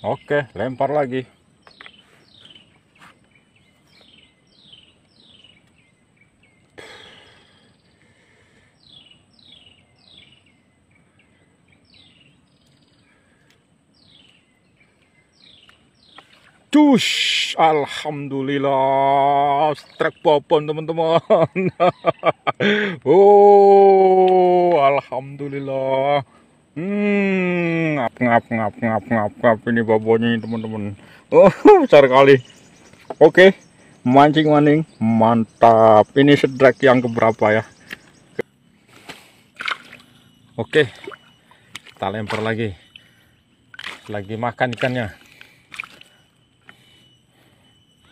Oke, lempar lagi. Cus, alhamdulillah, strike popon teman-teman. oh, alhamdulillah ngap ngap ngap ngap ngap ini babonnya teman-teman oh besar kali oke okay. mancing maning mantap ini sedrek yang keberapa ya oke okay. kita lempar lagi lagi makan ikannya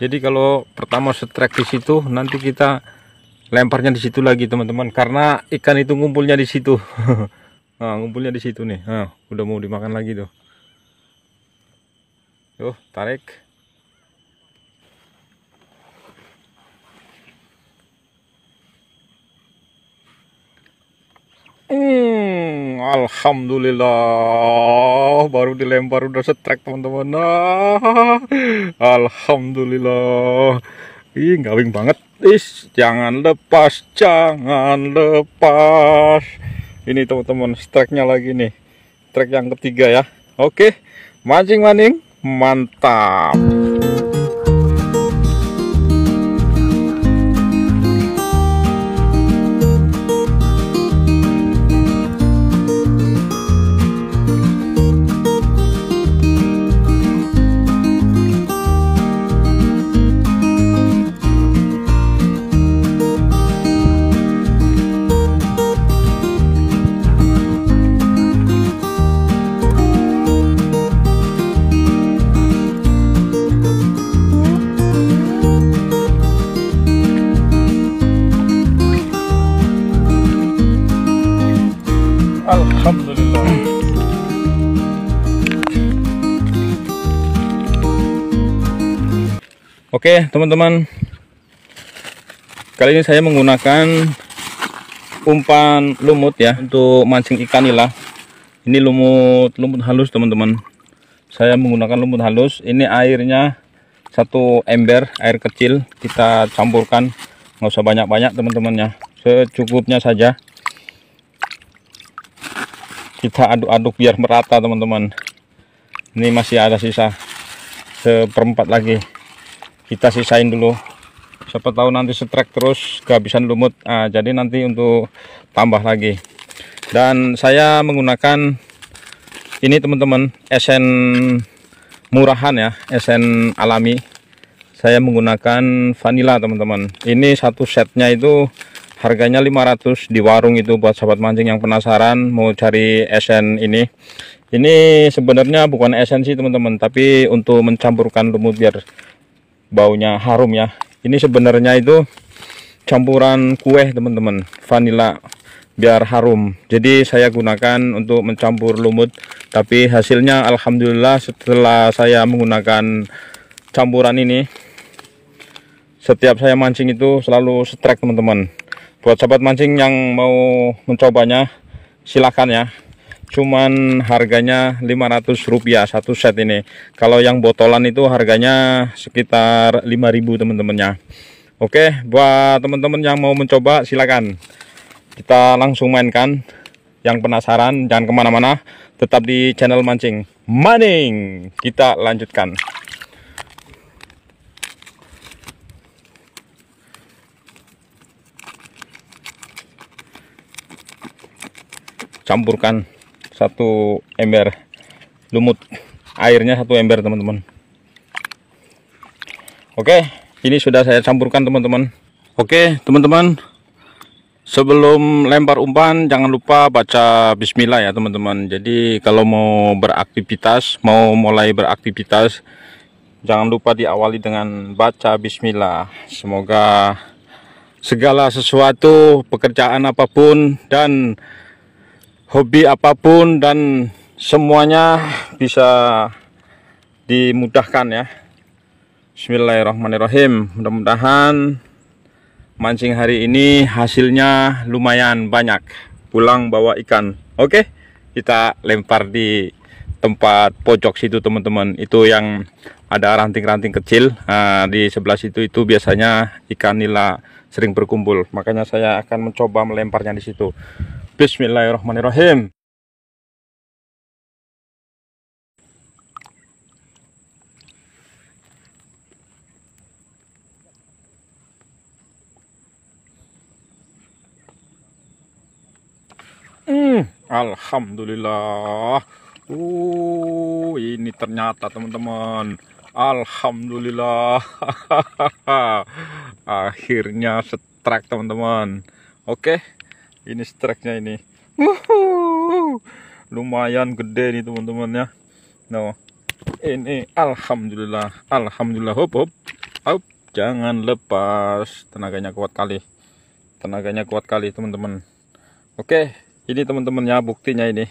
jadi kalau pertama setrek di situ nanti kita lemparnya di situ lagi teman-teman karena ikan itu ngumpulnya di situ Nah, ngumpulnya di situ nih. Nah, udah mau dimakan lagi tuh. Tuh, tarik. Hmm, alhamdulillah baru dilempar udah setrek teman-teman. Nah, alhamdulillah. Ih, gawing banget. Is, jangan lepas, jangan lepas ini teman-teman strike-nya lagi nih strike yang ketiga ya oke mancing maning, mantap Alhamdulillah. Oke, teman-teman. Kali ini saya menggunakan umpan lumut ya untuk mancing ikan nila. Ini lumut lumut halus, teman-teman. Saya menggunakan lumut halus. Ini airnya satu ember air kecil kita campurkan nggak usah banyak-banyak teman-temannya secukupnya saja kita aduk-aduk biar merata teman-teman ini masih ada sisa seperempat lagi kita sisain dulu siapa tahu nanti setrek terus kehabisan lumut nah, jadi nanti untuk tambah lagi dan saya menggunakan ini teman-teman esen murahan ya esen alami saya menggunakan vanilla teman-teman ini satu setnya itu harganya 500 di warung itu buat sahabat mancing yang penasaran mau cari esen ini ini sebenarnya bukan esen sih teman-teman tapi untuk mencampurkan lumut biar baunya harum ya ini sebenarnya itu campuran kue teman-teman vanilla biar harum jadi saya gunakan untuk mencampur lumut tapi hasilnya Alhamdulillah setelah saya menggunakan campuran ini setiap saya mancing itu selalu strike teman-teman buat sahabat mancing yang mau mencobanya silahkan ya cuman harganya 500 rupiah satu set ini kalau yang botolan itu harganya sekitar 5000 teman-temannya oke buat teman-teman yang mau mencoba silahkan kita langsung mainkan yang penasaran jangan kemana-mana tetap di channel mancing maning kita lanjutkan campurkan satu ember lumut airnya satu ember teman-teman oke ini sudah saya campurkan teman-teman oke teman-teman sebelum lempar umpan jangan lupa baca bismillah ya teman-teman jadi kalau mau beraktivitas mau mulai beraktivitas jangan lupa diawali dengan baca bismillah semoga segala sesuatu pekerjaan apapun dan hobi apapun dan semuanya bisa dimudahkan ya Bismillahirrahmanirrahim mudah-mudahan mancing hari ini hasilnya lumayan banyak pulang bawa ikan oke kita lempar di tempat pojok situ teman-teman itu yang ada ranting-ranting kecil nah, di sebelah situ itu biasanya ikan nila sering berkumpul. Makanya saya akan mencoba melemparnya di situ. Bismillahirrahmanirrahim. Hmm, alhamdulillah. Uh, ini ternyata teman-teman. Alhamdulillah. akhirnya setrek teman-teman oke ini streknya ini Wuhu, lumayan gede nih teman-teman ya no nah, ini alhamdulillah alhamdulillah hop hop hop jangan lepas tenaganya kuat kali tenaganya kuat kali teman-teman oke ini teman-teman ya buktinya ini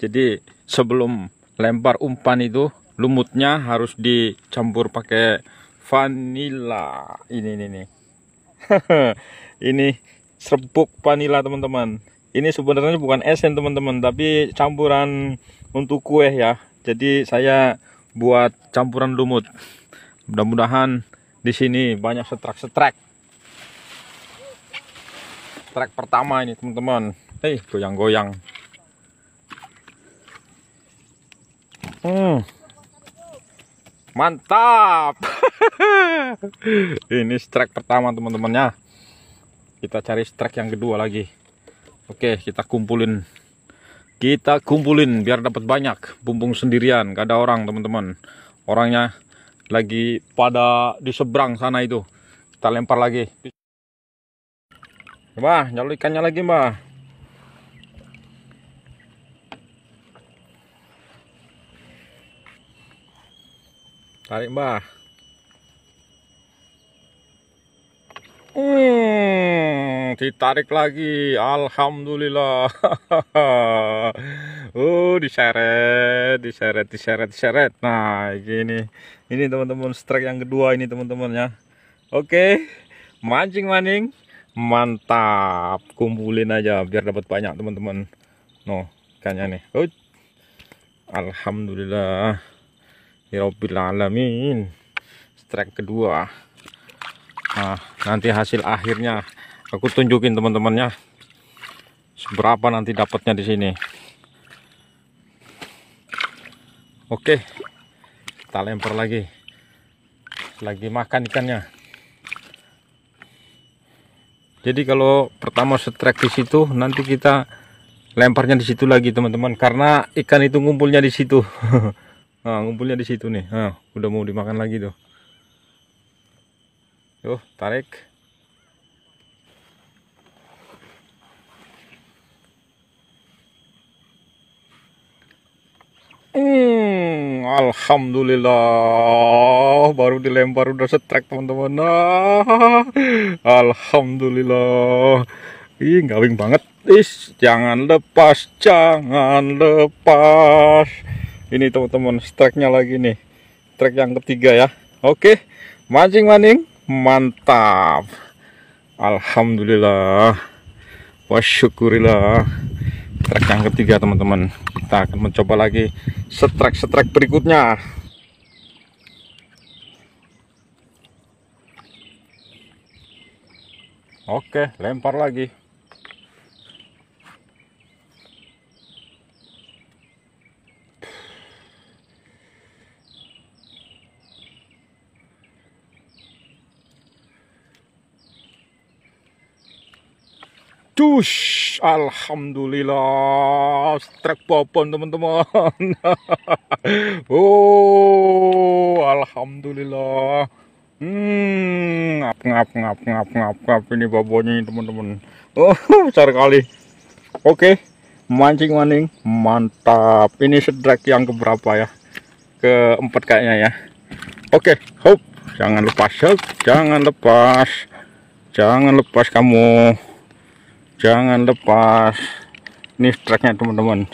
jadi sebelum lempar umpan itu lumutnya harus dicampur pakai vanilla ini ini nih ini serbuk vanilla teman-teman ini sebenarnya bukan esen teman-teman tapi campuran untuk kue ya jadi saya buat campuran lumut mudah-mudahan di sini banyak setrek-setrek. trek pertama ini teman-teman eh goyang-goyang hmm mantap ini strike pertama teman-temannya kita cari strike yang kedua lagi oke kita kumpulin kita kumpulin biar dapat banyak bumbung sendirian gak ada orang teman-teman orangnya lagi pada di seberang sana itu kita lempar lagi mbah jalur lagi mbah tarik mbah hmm, ditarik lagi alhamdulillah oh diseret diseret diseret diseret nah gini ini teman-teman strike yang kedua ini teman-teman ya oke mancing maning mantap kumpulin aja biar dapat banyak teman-teman no kayaknya nih oh. alhamdulillah ya alamin strike kedua nah nanti hasil akhirnya aku tunjukin teman-temannya seberapa nanti dapatnya di sini oke kita lempar lagi lagi makan ikannya jadi kalau pertama strike di situ nanti kita lemparnya di situ lagi teman-teman karena ikan itu ngumpulnya di situ Nah, ngumpulnya di situ nih. Nah, udah mau dimakan lagi tuh. Yuk, tarik. Hmm, alhamdulillah baru dilempar udah setrek teman-teman. Ah, alhamdulillah. Ih, gawing banget. Is, jangan lepas, jangan lepas ini teman-teman strike lagi nih strike yang ketiga ya oke mancing maning mantap Alhamdulillah wasyukurillah strike yang ketiga teman-teman kita akan mencoba lagi setrek-setrek berikutnya Oke, lempar lagi. Dus, alhamdulillah, strike popon teman-teman. oh, alhamdulillah. Hmm, ngap ngap ngap ngap ngap ngap ini ini teman-teman. Oh, besar kali. Oke, mancing maning, mantap. Ini sedrak yang keberapa ya? Keempat kayaknya ya. Oke, hope jangan lepas, jangan lepas, jangan lepas kamu jangan lepas ini strike teman-teman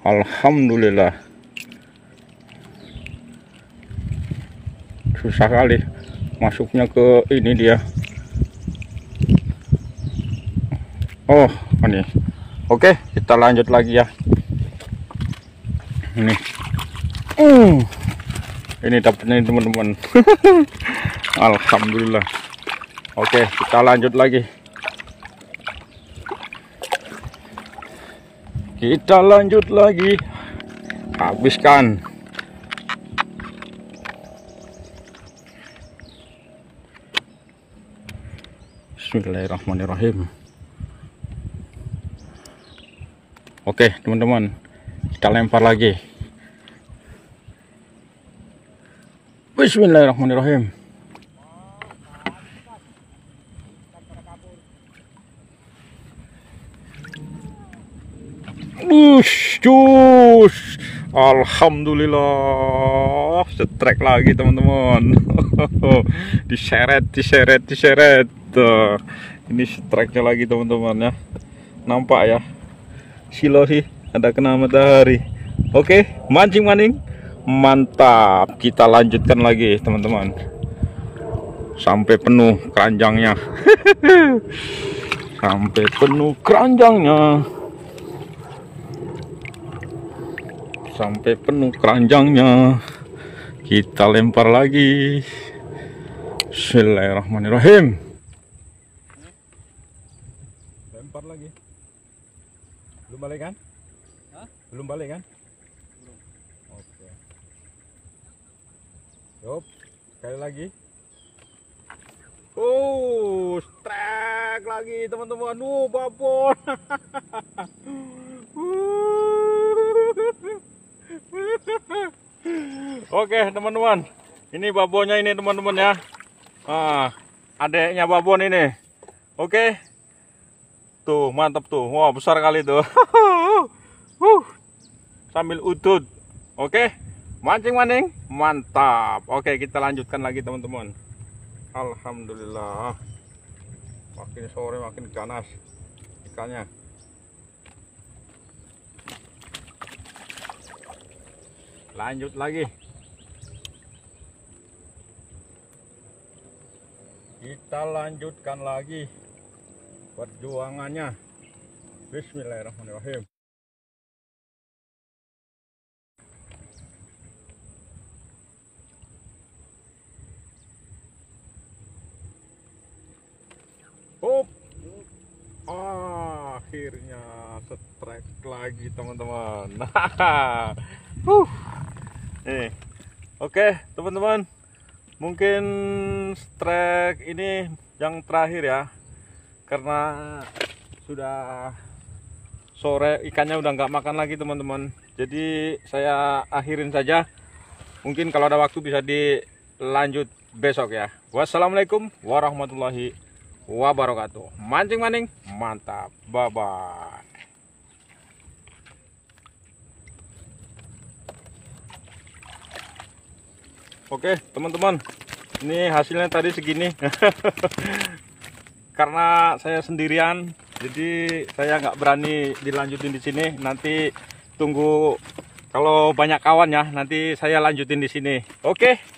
Alhamdulillah susah kali masuknya ke ini dia oh ini oke kita lanjut lagi ya ini uh, ini dapetnya teman-teman Alhamdulillah oke kita lanjut lagi kita lanjut lagi habiskan Bismillahirrahmanirrahim Oke teman-teman kita lempar lagi Bismillahirrahmanirrahim cus Alhamdulillah setrek lagi teman-teman diseret diseret diseret ini setreknya lagi teman-teman ya nampak ya silo sih ada kena matahari oke mancing maning, mantap kita lanjutkan lagi teman-teman sampai penuh keranjangnya sampai penuh keranjangnya sampai penuh keranjangnya kita lempar lagi Bismillahirrahmanirrahim lempar lagi belum balik kan? Hah? belum balik kan? oke okay. yup sekali lagi oh strike lagi teman-teman uh babon Oke teman-teman Ini babonnya ini teman-teman ya ah, Adeknya babon ini Oke Tuh mantap tuh Wah besar kali tuh uh, Sambil utut, Oke mancing maning, Mantap Oke kita lanjutkan lagi teman-teman Alhamdulillah Makin sore makin ganas Ikannya lanjut lagi kita lanjutkan lagi perjuangannya Bismillahirrahmanirrahim Up. Akhirnya strike lagi teman-teman. Nah. -teman. Nih. Eh, oke, teman-teman. Mungkin strike ini yang terakhir ya. Karena sudah sore ikannya udah nggak makan lagi, teman-teman. Jadi saya akhirin saja. Mungkin kalau ada waktu bisa dilanjut besok ya. Wassalamualaikum warahmatullahi wabarakatuh. mancing maning mantap. Bye bye. Oke teman-teman ini hasilnya tadi segini karena saya sendirian jadi saya nggak berani dilanjutin di sini nanti tunggu kalau banyak kawan ya nanti saya lanjutin di sini oke